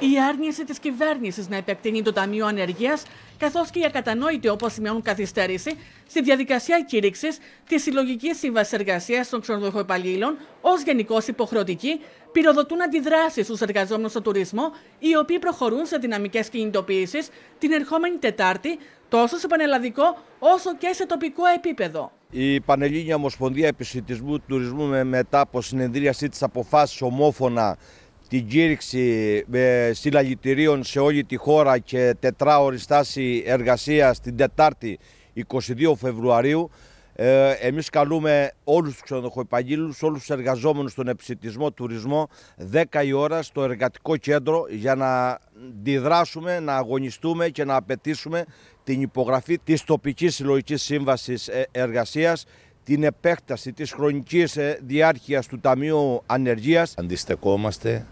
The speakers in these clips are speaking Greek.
Η άρνηση της κυβέρνησης να επεκτείνει το Ταμείο Ανεργίας, καθώς και η ακατανόητη, όπω σημαίνουν, καθυστέρηση στη διαδικασία κήρυξης της συλλογικής σύμβασης εργασίας των ξενοδοχοϊπαλλήλων ως γενικώς υποχρεωτική, πυροδοτούν αντιδράσεις στους εργαζόμενους στο τουρισμό, οι οποίοι προχωρούν σε δυναμικές κινητοποιήσεις την ερχόμενη Τετάρτη, τόσο σε πανελλαδικό όσο και σε τοπικό επίπεδο. Η Πανελλήνια Ομοσπονδία Επισητισμού Τουρισμού, μετά από συνεδρίασή της, αποφάσισε ομόφωνα την κήρυξη ε, συλλαγητηρίων σε όλη τη χώρα και τετράωρη στάση εργασίας την Τετάρτη 22 Φεβρουαρίου. Ε, εμείς καλούμε όλους τους ξενοδοχοϊπαγγείλους, όλους τους εργαζόμενους στον εψητισμό τουρισμό, 10 η ώρα στο εργατικό κέντρο για να αντιδράσουμε, να αγωνιστούμε και να απαιτήσουμε την υπογραφή της τοπικής συλλογικής σύμβασης ε, εργασίας, την επέκταση της χρονικής ε, διάρκειας του Ταμείου Ανεργίας. Αντιστεκόμαστε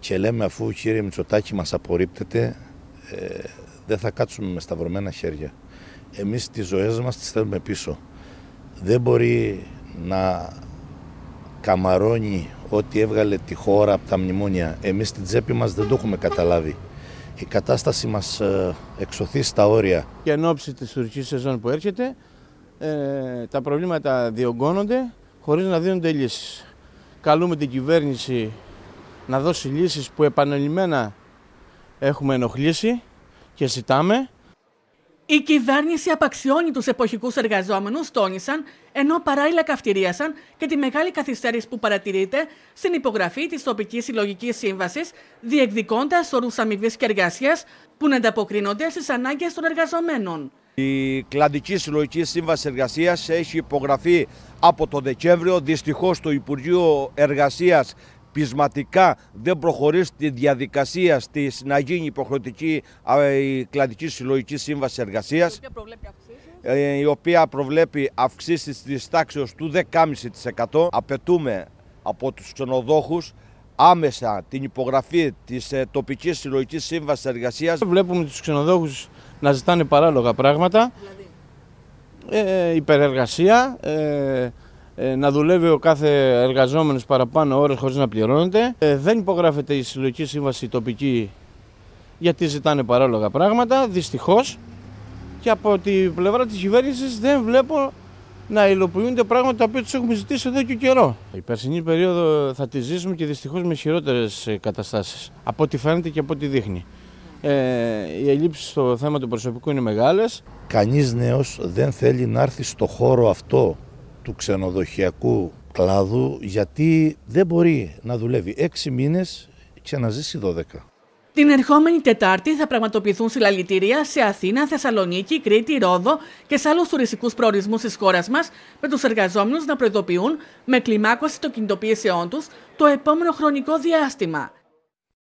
και λέμε αφού κύριε Μητσοτάκη μας απορρίπτεται ε, δεν θα κάτσουμε με σταυρωμένα χέρια. Εμείς τις ζωές μας τις θέλουμε πίσω. Δεν μπορεί να καμαρώνει ότι έβγαλε τη χώρα από τα μνημόνια. Εμείς την τσέπη μας δεν το έχουμε καταλάβει. Η κατάσταση μας ε, εξωθεί στα όρια. Και εν ώψη της τουρκικής σεζόν που έρχεται, ε, τα προβλήματα διωγγώνονται χωρίς να δίνονται λύσεις. Καλούμε την κυβέρνηση να δώσει λύσεις που επανελειμμένα έχουμε ενοχλήσει και ζητάμε. Η κυβέρνηση απαξιώνει τους εποχικούς εργαζόμενους, τόνισαν, ενώ παράλληλα καυτηρίασαν και τη μεγάλη καθυστέρηση που παρατηρείται στην υπογραφή της τοπικής συλλογικής σύμβασης, διεκδικώντας όρους αμοιβής και εργασίας που να ανταποκρίνονται στις ανάγκες των εργαζομένων. Η κλαντική συλλογική σύμβαση εργασίας έχει υπογραφεί από τον Δεκέμβριο. Δυστυχώς το Υπουργείο Εργασίας πεισματικά δεν προχωρεί τη διαδικασία στις, να γίνει υποχρεωτική η κλαδική συλλογική σύμβαση εργασίας η οποία προβλέπει αυξήσεις, ε, της τάξης του 10,5%. Απαιτούμε από τους ξενοδόχους άμεσα την υπογραφή της ε, τοπικής συλλογικής σύμβασης εργασίας. Βλέπουμε τους ξενοδόχους να ζητάνε παράλογα πράγματα, δηλαδή. ε, ε υπερεργασία, ε, ε, να δουλεύει ο κάθε εργαζόμενος παραπάνω ώρες χωρίς να πληρώνεται. Ε, δεν υπογράφεται η συλλογική σύμβαση τοπική γιατί ζητάνε παράλογα πράγματα, δυστυχώς. Και από την πλευρά της κυβέρνησης δεν βλέπω να υλοποιούνται πράγματα τα οποία τους έχουμε ζητήσει εδώ και καιρό. Η περσινή περίοδο θα τη ζήσουμε και δυστυχώς με χειρότερες καταστάσεις από ό,τι φαίνεται και από ό,τι δείχνει. Ε, οι ελλείψεις στο θέμα του προσωπικού είναι μεγάλες. Κανείς νέος δεν θέλει να έρθει στο χώρο αυτό του ξενοδοχειακού κλάδου γιατί δεν μπορεί να δουλεύει έξι μήνες και να ζήσει 12. Την ερχόμενη Τετάρτη θα πραγματοποιηθούν συλλαλητήρια σε Αθήνα, Θεσσαλονίκη, Κρήτη, Ρόδο και σε άλλους τουριστικούς προορισμούς της χώρας μας, με τους εργαζόμενους να προειδοποιούν με κλιμάκωση των κινητοποιήσεών τους το επόμενο χρονικό διάστημα.